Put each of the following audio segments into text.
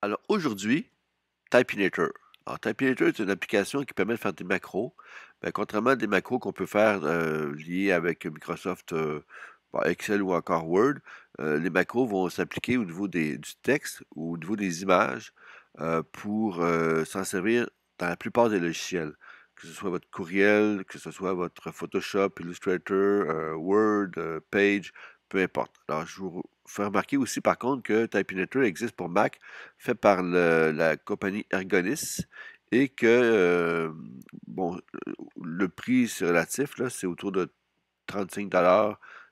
Alors aujourd'hui, Typinator. Alors, Typinator est une application qui permet de faire des macros. Ben, contrairement à des macros qu'on peut faire euh, liés avec Microsoft euh, Excel ou encore Word, euh, les macros vont s'appliquer au niveau du texte ou au niveau des images pour s'en servir dans la plupart des logiciels que ce soit votre courriel, que ce soit votre Photoshop, Illustrator, Word, Page, peu importe. Alors, je vous faut remarquer aussi, par contre, que TypeInator existe pour Mac, fait par la compagnie Ergonis, et que, euh, bon, le prix relatif, c'est autour de 35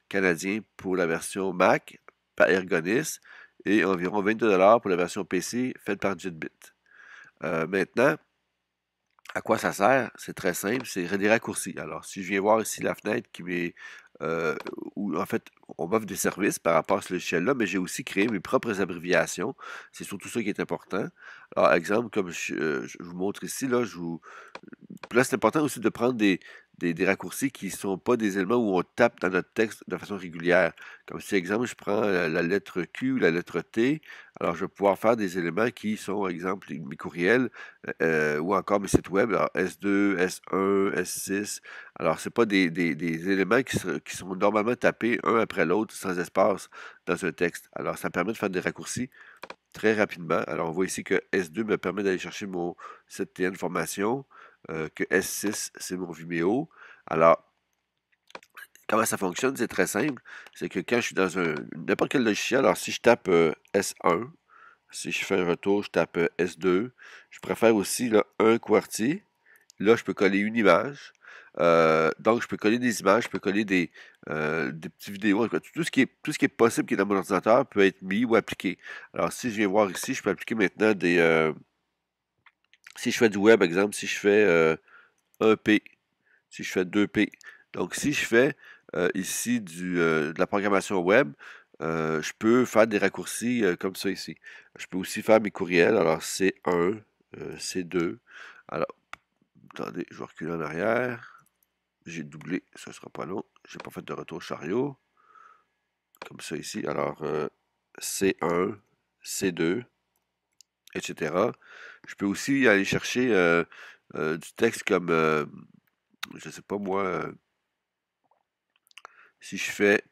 canadiens pour la version Mac par Ergonis et environ 22 pour la version PC faite par Jitbit. Euh, maintenant, à quoi ça sert? C'est très simple, c'est des raccourcis. Alors, si je viens voir ici la fenêtre qui m'est euh, où en fait on m'offre des services par rapport à ce logiciel-là, mais j'ai aussi créé mes propres abréviations. C'est surtout ça qui est important. Alors, exemple, comme je, euh, je vous montre ici, là, je vous. Euh, là, c'est important aussi de prendre des, des, raccourcis qui ne sont pas des éléments où on tape dans notre texte de façon régulière. Comme si, exemple, je prends euh, la, lettre Q ou la lettre T, alors je vais pouvoir faire des éléments qui sont, par exemple, mes courriels euh, euh, ou encore mes sites web, alors S2, S1, S6. Alors, ce pas des, des, éléments qui, sont normalement tapés un après l'autre sans espace dans un texte. Alors, ça permet de faire des raccourcis très rapidement. Alors, on voit ici que S2 me permet d'aller chercher mon site tn formation. Euh, que S6, c'est mon Vimeo. Alors, comment ça fonctionne? C'est très simple. C'est que quand je suis dans un n'importe quel logiciel, alors si je tape euh, S1, si je fais un retour, je tape euh, S2. Je préfère aussi un quartier. Là, je peux coller une image. donc, je peux coller des images, je peux coller des, des petites vidéos. Tout ce, qui est, tout ce qui est possible qui est dans mon ordinateur peut être mis ou appliqué. Alors, si je viens voir ici, je peux appliquer maintenant des, si je fais du web, exemple, si je fais 1P, euh, si je fais 2P. Donc, si je fais euh, ici euh, de la programmation web, je peux faire des raccourcis comme ça ici. Je peux aussi faire mes courriels. Alors, C1, C2. Alors, attendez, je vais reculer en arrière. J'ai doublé, ce ne sera pas long. Je n'ai pas fait de retour chariot. Comme ça ici. Alors, C1, C2 etc. Je peux aussi aller chercher euh, euh, du texte comme, euh, je ne sais pas moi, si je fais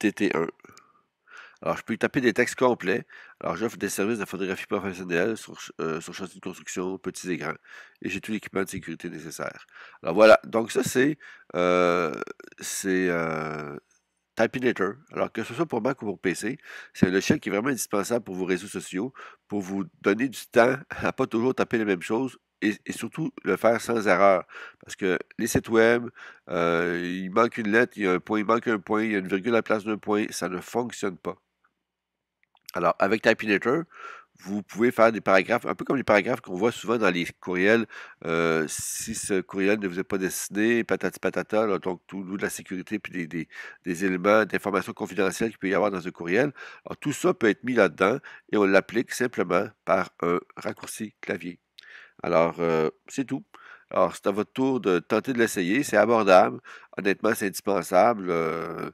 TT1. Alors, je peux taper des textes complets. Alors, j'offre des services de photographie professionnelle sur, sur chantier de construction, petits et grands. Et j'ai tout l'équipement de sécurité nécessaire. Alors, voilà. Donc, ça, c'est Typinator. Alors que ce soit pour Mac ou pour PC, c'est un logiciel qui est vraiment indispensable pour vos réseaux sociaux, pour vous donner du temps à pas toujours taper les mêmes choses et, surtout le faire sans erreur. Parce que les sites web, euh, il manque une lettre, il y a un point, il manque un point, il y a une virgule à la place d'un point, ça ne fonctionne pas. Alors, avec Typinator, vous pouvez faire des paragraphes, un peu comme les paragraphes qu'on voit souvent dans les courriels. Euh, si ce courriel ne vous est pas dessiné, patati patata, donc tout de la sécurité, puis des, éléments d'information confidentielle qu'il peut y avoir dans ce courriel. Alors, tout ça peut être mis là-dedans et on l'applique simplement par un raccourci clavier. Alors, euh, c'est tout. Alors, c'est à votre tour de tenter de l'essayer. C'est abordable. Honnêtement, c'est indispensable. Euh,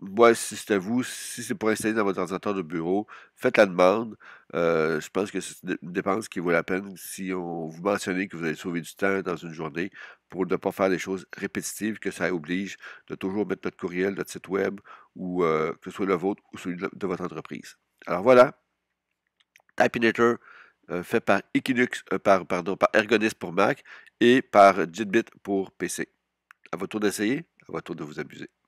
moi, euh, si c'est à vous, si c'est pour installer dans votre ordinateur de bureau, faites la demande. Euh, je pense que c'est une dépense qui vaut la peine si on vous mentionnez que vous allez sauvé du temps dans une journée pour ne pas faire des choses répétitives, que ça oblige de toujours mettre notre courriel, notre site web, ou euh, que ce soit le vôtre ou celui de votre entreprise. Alors voilà, Typinator fait par Equinux, par, pardon, par Ergonis pour Mac et par Jitbit pour PC. À votre tour d'essayer, à votre tour de vous abuser.